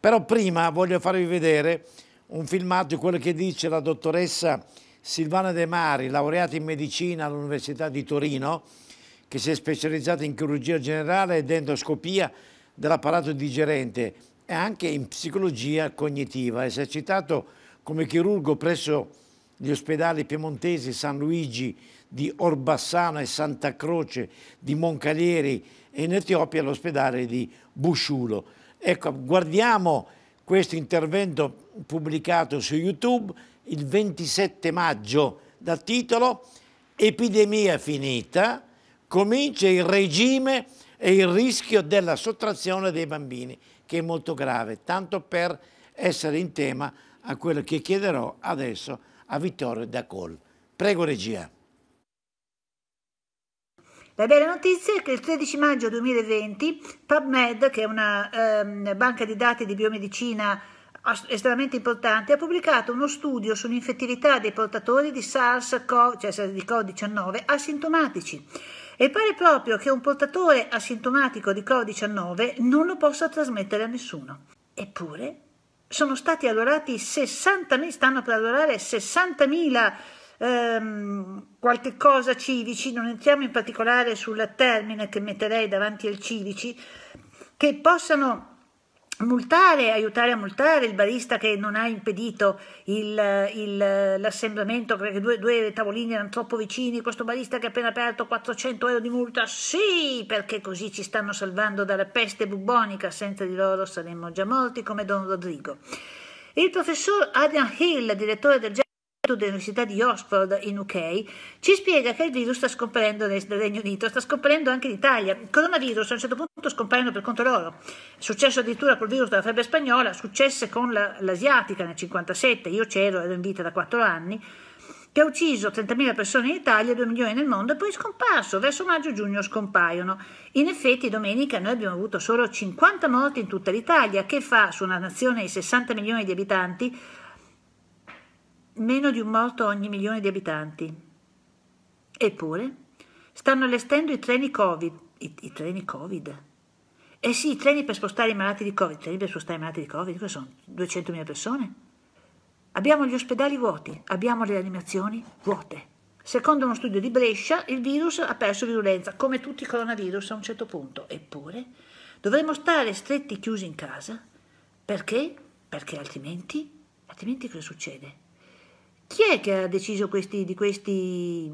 Però prima voglio farvi vedere un filmato di quello che dice la dottoressa Silvana De Mari, laureata in medicina all'Università di Torino, che si è specializzata in chirurgia generale ed endoscopia dell'apparato digerente e anche in psicologia cognitiva. esercitato come chirurgo presso gli ospedali piemontesi San Luigi di Orbassano e Santa Croce di Moncalieri e in Etiopia l'ospedale di Busciulo. Ecco, guardiamo questo intervento pubblicato su YouTube il 27 maggio dal titolo Epidemia finita, comincia il regime e il rischio della sottrazione dei bambini, che è molto grave, tanto per essere in tema a quello che chiederò adesso a Vittorio Dacol. Prego regia. La bella notizia è che il 13 maggio 2020 PubMed, che è una ehm, banca di dati di biomedicina estremamente importante, ha pubblicato uno studio sull'infettività dei portatori di SARS-CoV, cioè SARS-CoV-19 asintomatici. E pare proprio che un portatore asintomatico di Covid-19 non lo possa trasmettere a nessuno. Eppure sono stati allorati 60.000, stanno per allorare 60.000 ehm, qualche cosa civici, non entriamo in particolare sul termine che metterei davanti al civici, che possano multare, aiutare a multare il barista che non ha impedito il, il, l'assemblamento perché due, due, tavolini erano troppo vicini, questo barista che ha appena aperto 400 euro di multa, sì, perché così ci stanno salvando dalla peste bubonica, senza di loro saremmo già morti come Don Rodrigo. Il professor Adrian Hill, direttore del esperto dell'Università di Oxford in UK, ci spiega che il virus sta scomparendo nel Regno Unito, sta scomparendo anche in Italia. Il coronavirus a un certo punto scompaiono per conto loro. È successo addirittura col virus della febbre spagnola, successe con la, l'asiatica nel 57, io c'ero, ero in vita da 4 anni che ha ucciso 30.000 persone in Italia 2 milioni nel mondo e poi è scomparso, verso maggio-giugno scompaiono. In effetti domenica noi abbiamo avuto solo 50 morti in tutta l'Italia, che fa su una nazione di 60 milioni di abitanti meno di un morto ogni milione di abitanti. Eppure stanno allestendo i treni Covid. I, i treni Covid? Eh sì, i treni per spostare i malati di Covid. I treni per spostare i malati di Covid, cosa sono? 200.000 persone? Abbiamo gli ospedali vuoti, abbiamo le animazioni vuote. Secondo uno studio di Brescia, il virus ha perso virulenza, come tutti i coronavirus a un certo punto. Eppure, dovremmo stare stretti chiusi in casa. Perché? Perché altrimenti, altrimenti cosa succede? Chi è che ha deciso questi, di questi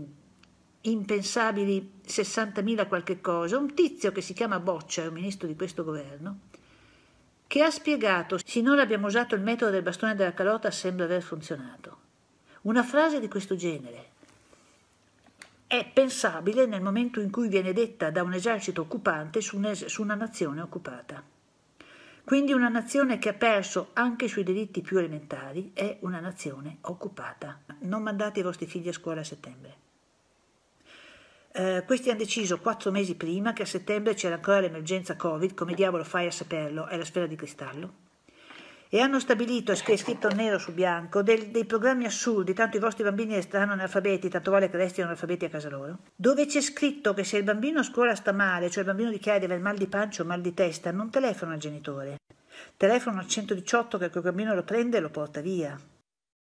impensabili 60.000 qualche cosa? Un tizio che si chiama Boccia, è un ministro di questo governo, che ha spiegato sinora abbiamo usato il metodo del bastone della calota sembra aver funzionato. Una frase di questo genere è pensabile nel momento in cui viene detta da un esercito occupante su, una nazione occupata. Quindi una nazione che ha perso anche sui diritti più elementari è una nazione occupata. Non mandate i vostri figli a scuola a settembre. Eh, questi hanno deciso quattro mesi prima che a settembre c'era ancora l'emergenza Covid, come diavolo fai a saperlo? È la sfera di cristallo e hanno stabilito, è scritto nero su bianco, del, dei programmi assurdi, tanto i vostri bambini restano analfabeti, tanto vale che restino analfabeti a casa loro, dove c'è scritto che se il bambino a scuola sta male, cioè il bambino dichiara di avere mal di pancia o mal di testa, non telefono al genitore, telefono al 118 che quel bambino lo prende e lo porta via.